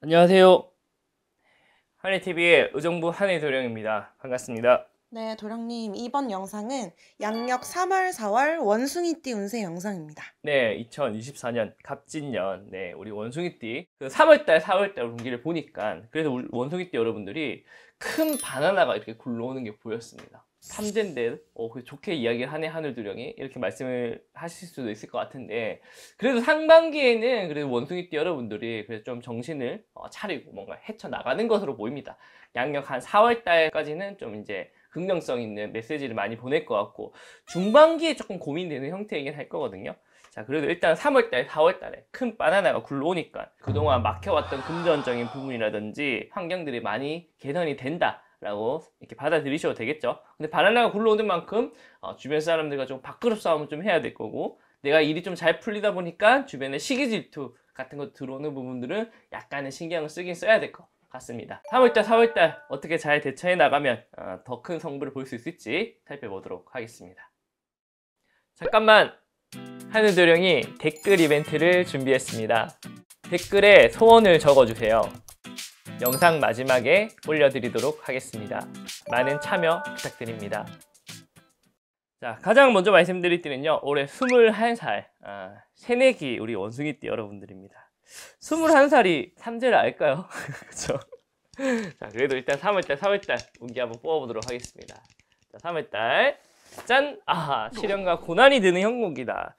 안녕하세요. 한해TV의 의정부 한해도령입니다. 반갑습니다. 네, 도령님. 이번 영상은 양력 3월, 4월 원숭이띠 운세 영상입니다. 네, 2024년 갑진년. 네, 우리 원숭이띠. 그 3월달, 4월달 운기를 보니까 그래서 원숭이띠 여러분들이 큰 바나나가 이렇게 굴러오는 게 보였습니다. 삼재인데 어, 좋게 이야기를 하네 하늘두령이 이렇게 말씀을 하실 수도 있을 것 같은데 그래도 상반기에는 그래도 원숭이띠 여러분들이 그래서 좀 정신을 어, 차리고 뭔가 헤쳐나가는 것으로 보입니다 양력 한 4월 달까지는 좀 이제 긍정성 있는 메시지를 많이 보낼 것 같고 중반기에 조금 고민되는 형태이긴 할 거거든요 자 그래도 일단 3월달 4월달에 큰 바나나가 굴러오니까 그동안 막혀왔던 금전적인 부분이라든지 환경들이 많이 개선이 된다 라고 이렇게 받아들이셔도 되겠죠 근데 바나나가 굴러오는 만큼 어, 주변 사람들과 좀 밥그릇 싸움을 좀 해야 될 거고 내가 일이 좀 잘 풀리다 보니까 주변에 시기 질투 같은 거 들어오는 부분들은 약간의 신경을 쓰긴 써야 될 것 같습니다 3월달 4월달 어떻게 잘 대처해 나가면 어, 더 큰 성부를 볼 수 있을지 살펴보도록 하겠습니다 잠깐만 하늘도령이 댓글 이벤트를 준비했습니다 댓글에 소원을 적어주세요 영상 마지막에 올려드리도록 하겠습니다. 많은 참여 부탁드립니다. 자 가장 먼저 말씀드릴 때는요 올해 21살 아, 새내기 우리 원숭이띠 여러분들입니다 21살이 삼재를 알까요? 그쵸? 자 그래도 일단 3월달 3월달 운기 한번 뽑아보도록 하겠습니다 자 3월달 짠! 아, 시련과 고난이 드는 형국이다.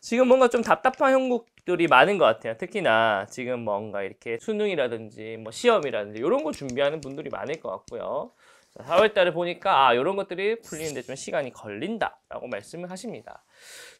지금 뭔가 좀 답답한 형국들이 많은 것 같아요. 특히나 지금 뭔가 이렇게 수능이라든지 뭐 시험이라든지 이런 거 준비하는 분들이 많을 것 같고요. 4월달에 보니까 아 이런 것들이 풀리는데 좀 시간이 걸린다라고 말씀을 하십니다.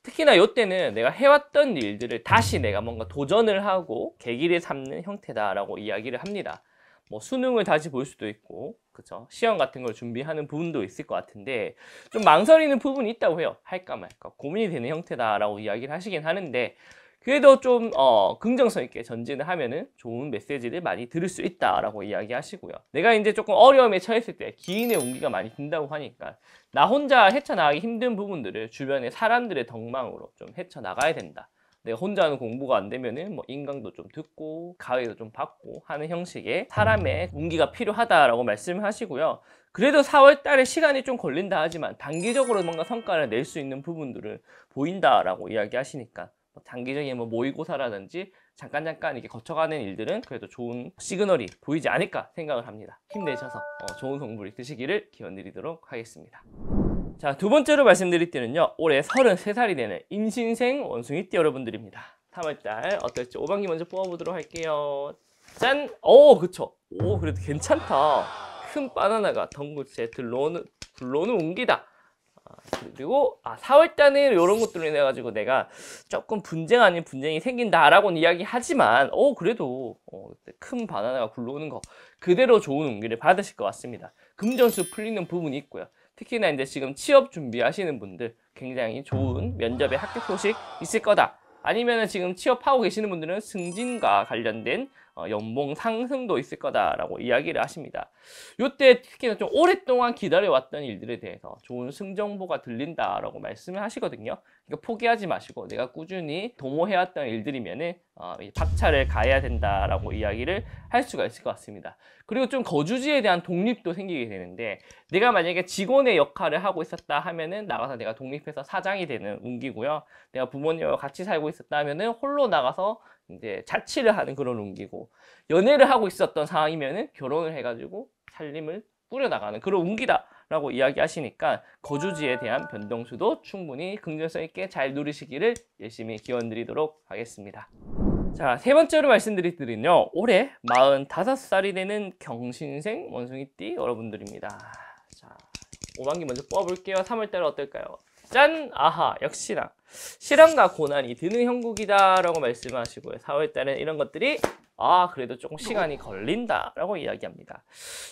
특히나 이때는 내가 해왔던 일들을 다시 내가 뭔가 도전을 하고 계기를 삼는 형태다라고 이야기를 합니다. 뭐 수능을 다시 볼 수도 있고 그죠 시험 같은 걸 준비하는 부분도 있을 것 같은데 좀 망설이는 부분이 있다고 해요 할까 말까 고민이 되는 형태다라고 이야기를 하시긴 하는데 그래도 좀 어, 긍정성 있게 전진을 하면은 좋은 메시지를 많이 들을 수 있다라고 이야기하시고요. 내가 이제 조금 어려움에 처했을 때 기인의 온기가 많이 든다고 하니까 나 혼자 헤쳐나가기 힘든 부분들을 주변의 사람들의 덕망으로 좀 헤쳐나가야 된다. 내가 네, 혼자 하는 공부가 안 되면은 뭐 인강도 좀 듣고 가위도좀 받고 하는 형식의 사람의 공기가 음. 필요하다라고 말씀하시고요. 그래도 4월 달에 시간이 좀 걸린다 하지만 단기적으로 뭔가 성과를 낼 수 있는 부분들을 보인다라고 이야기하시니까 장기적인 뭐, 뭐 모의고사라든지 잠깐 잠깐 이렇게 거쳐가는 일들은 그래도 좋은 시그널이 보이지 않을까 생각을 합니다. 힘내셔서 어, 좋은 공부를 드시기를 기원드리도록 하겠습니다. 자, 두 번째로 말씀드릴 때는요. 올해 33살이 되는 임신생 원숭이 띠 여러분들입니다. 3월달 어떨지 5방기 먼저 뽑아보도록 할게요. 짠! 오, 그쵸. 오, 그래도 괜찮다. 큰 바나나가 덩굴째 들러오는, 굴러오는 운기다. 아, 그리고 아 4월달은 이런 것들로 인해 가지고 내가 조금 분쟁 아닌 분쟁이 생긴다라고는 이야기하지만 어 그래도 어, 큰 바나나가 굴러오는 거 그대로 좋은 운기를 받으실 것 같습니다. 금전수 풀리는 부분이 있고요. 특히나 이제 지금 취업 준비하시는 분들 굉장히 좋은 면접에 합격 소식 있을 거다. 아니면 지금 취업하고 계시는 분들은 승진과 관련된 어, 연봉 상승도 있을 거다라고 이야기를 하십니다. 이때 특히나 좀 오랫동안 기다려왔던 일들에 대해서 좋은 승정보가 들린다라고 말씀을 하시거든요. 그러니까 포기하지 마시고 내가 꾸준히 도모해왔던 일들이면은 어, 박차를 가야 된다라고 이야기를 할 수가 있을 것 같습니다. 그리고 좀 거주지에 대한 독립도 생기게 되는데 내가 만약에 직원의 역할을 하고 있었다 하면은 나가서 내가 독립해서 사장이 되는 운기고요. 내가 부모님과 같이 살고 있었다 하면은 홀로 나가서 이제 자취를 하는 그런 운기고 연애를 하고 있었던 상황이면은 결혼을 해가지고 살림을 꾸려나가는 그런 운기다라고 이야기하시니까 거주지에 대한 변동수도 충분히 긍정성 있게 잘 누리시기를 열심히 기원드리도록 하겠습니다. 자, 세 번째로 말씀드릴때는요 올해 45살이 되는 경신생 원숭이띠 여러분들입니다. 자, 오만기 먼저 뽑아볼게요. 3월달에 어떨까요? 짠! 아하! 역시나 실험과 고난이 드는 형국이다 라고 말씀하시고요. 4월달엔 이런 것들이 아 그래도 조금 시간이 걸린다 라고 이야기합니다.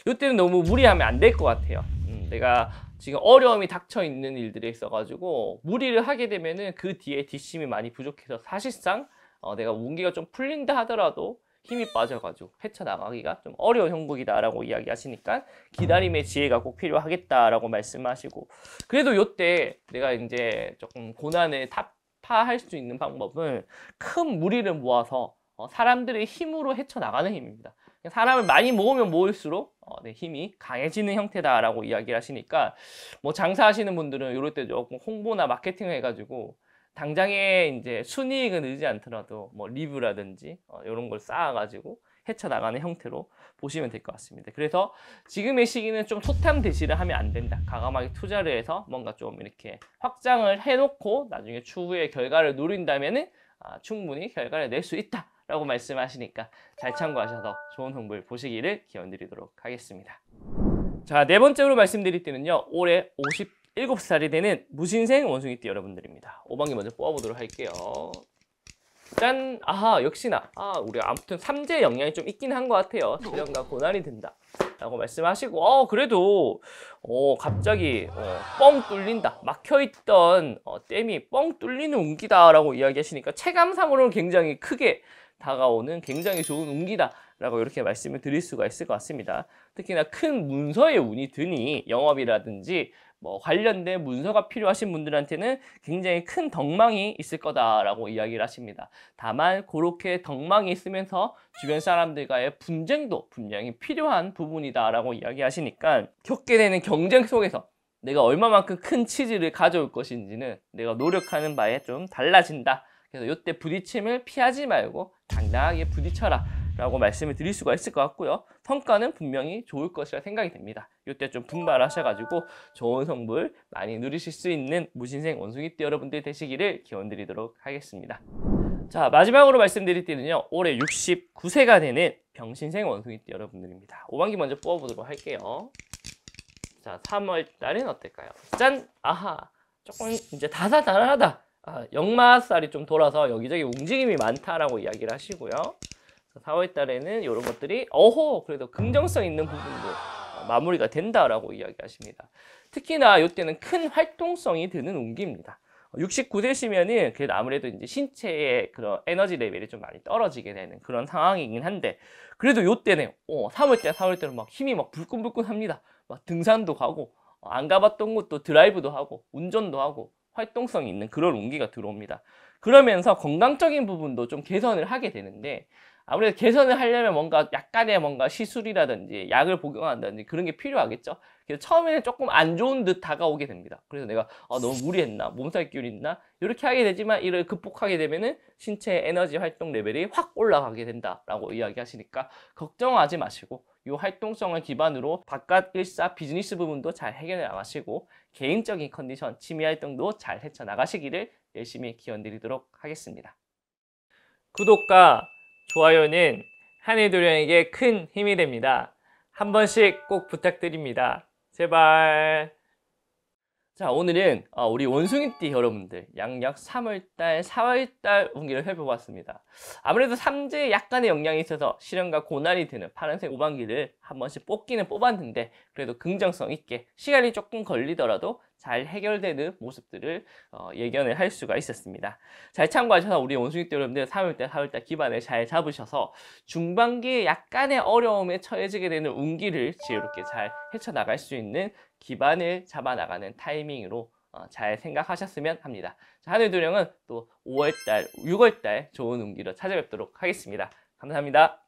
이때는 너무 무리하면 안 될 것 같아요. 음, 내가 지금 어려움이 닥쳐 있는 일들이 있어가지고 무리를 하게 되면은 그 뒤에 뒷심이 많이 부족해서 사실상 어, 내가 운기가 좀 풀린다 하더라도 힘이 빠져가지고 헤쳐나가기가 좀 어려운 형국이다라고 이야기하시니까 기다림의 지혜가 꼭 필요하겠다라고 말씀하시고 그래도 요때 내가 이제 조금 고난을 타파할 수 있는 방법은 큰 무리를 모아서 어, 사람들의 힘으로 헤쳐나가는 힘입니다. 사람을 많이 모으면 모을수록 어, 네, 힘이 강해지는 형태다라고 이야기를 하시니까 뭐 장사하시는 분들은 이럴 때 조금 홍보나 마케팅을 해가지고 당장에 이제 순이익은 늘지 않더라도 뭐리브라든지 어, 이런 걸 쌓아가지고 헤쳐나가는 형태로 보시면 될 것 같습니다. 그래서 지금의 시기는 좀 소탐 대시를 하면 안 된다. 과감하게 투자를 해서 뭔가 좀 이렇게 확장을 해놓고 나중에 추후에 결과를 노린다면은 아, 충분히 결과를 낼 수 있다. 라고 말씀하시니까 잘 참고하셔서 좋은 홍보를 보시기를 기원드리도록 하겠습니다. 자, 네 번째로 말씀드릴 때는요. 올해 50 7살이 되는 무신생 원숭이띠 여러분들입니다. 5방기 먼저 뽑아보도록 할게요. 짠! 아하 역시나 아 우리 아무튼 삼재 영향이 좀 있긴 한 것 같아요. 지령과 고난이 된다. 라고 말씀하시고 어 그래도 어 갑자기 어, 뻥 뚫린다 막혀있던 어, 댐이 뻥 뚫리는 운기다 라고 이야기하시니까 체감상으로는 굉장히 크게 다가오는 굉장히 좋은 운기다 라고 이렇게 말씀을 드릴 수가 있을 것 같습니다 특히나 큰 문서의 운이 드니 영업이라든지 뭐 관련된 문서가 필요하신 분들한테는 굉장히 큰 덕망이 있을 거다라고 이야기를 하십니다. 다만 그렇게 덕망이 있으면서 주변 사람들과의 분쟁도 분명히 필요한 부분이다라고 이야기하시니까 겪게 되는 경쟁 속에서 내가 얼마만큼 큰 치즈를 가져올 것인지는 내가 노력하는 바에 좀 달라진다. 그래서 이때 부딪힘을 피하지 말고 당당하게 부딪혀라. 라고 말씀을 드릴 수가 있을 것 같고요. 성과는 분명히 좋을 것이라 생각이 됩니다. 이때 좀 분발하셔가지고 좋은 성불 많이 누리실 수 있는 무신생 원숭이띠 여러분들 되시기를 기원드리도록 하겠습니다. 자 마지막으로 말씀드릴 띠는요 올해 69세가 되는 병신생 원숭이띠 여러분들입니다 5반기 먼저 뽑아보도록 할게요 자 3월달은 어떨까요? 짠! 아하! 조금 이제 다사다난하다 아, 역마살이 좀 돌아서 여기저기 움직임이 많다라고 이야기를 하시고요 4월 달에는 이런 것들이 어허 그래도 긍정성 있는 부분도 마무리가 된다라고 이야기하십니다. 특히나 이때는 큰 활동성이 드는 운기입니다. 69세시면은 그래도 아무래도 이제 신체의 그런 에너지 레벨이 좀 많이 떨어지게 되는 그런 상황이긴 한데 그래도 요때는 어, 3월달 4월달은 막 힘이 막 불끈불끈합니다. 막 등산도 가고 안 가봤던 곳도 드라이브도 하고 운전도 하고 활동성이 있는 그런 운기가 들어옵니다. 그러면서 건강적인 부분도 좀 개선을 하게 되는데 아무래도 개선을 하려면 뭔가 약간의 뭔가 시술이라든지 약을 복용한다든지 그런 게 필요하겠죠. 그래서 처음에는 조금 안 좋은 듯 다가오게 됩니다. 그래서 내가 아, 너무 무리했나, 몸살 기운이 있나 이렇게 하게 되지만 이를 극복하게 되면은 신체 에너지 활동 레벨이 확 올라가게 된다라고 이야기하시니까 걱정하지 마시고 이 활동성을 기반으로 바깥 일사 비즈니스 부분도 잘 해결해 나가시고 개인적인 컨디션, 취미 활동도 잘 헤쳐 나가시기를 열심히 기원드리도록 하겠습니다. 구독과 좋아요는 한해도령에게큰 힘이 됩니다. 한 번씩 꼭 부탁드립니다. 제발. 자 오늘은 어, 우리 원숭이띠 여러분들 양력 3월달 4월달 운기를 살펴봤습니다 아무래도 삼재에 약간의 영향이 있어서 시련과 고난이 드는 파란색 오반기를 한 번씩 뽑기는 뽑았는데 그래도 긍정성 있게 시간이 조금 걸리더라도 잘 해결되는 모습들을 어, 예견을 할 수가 있었습니다. 잘 참고하셔서 우리 원숭이띠 여러분들 3월달, 4월달 기반을 잘 잡으셔서 중반기에 약간의 어려움에 처해지게 되는 운기를 지혜롭게 잘 헤쳐나갈 수 있는 기반을 잡아나가는 타이밍으로 어, 잘 생각하셨으면 합니다. 하늘도령은 또 5월달, 6월달 좋은 운기로 찾아뵙도록 하겠습니다. 감사합니다.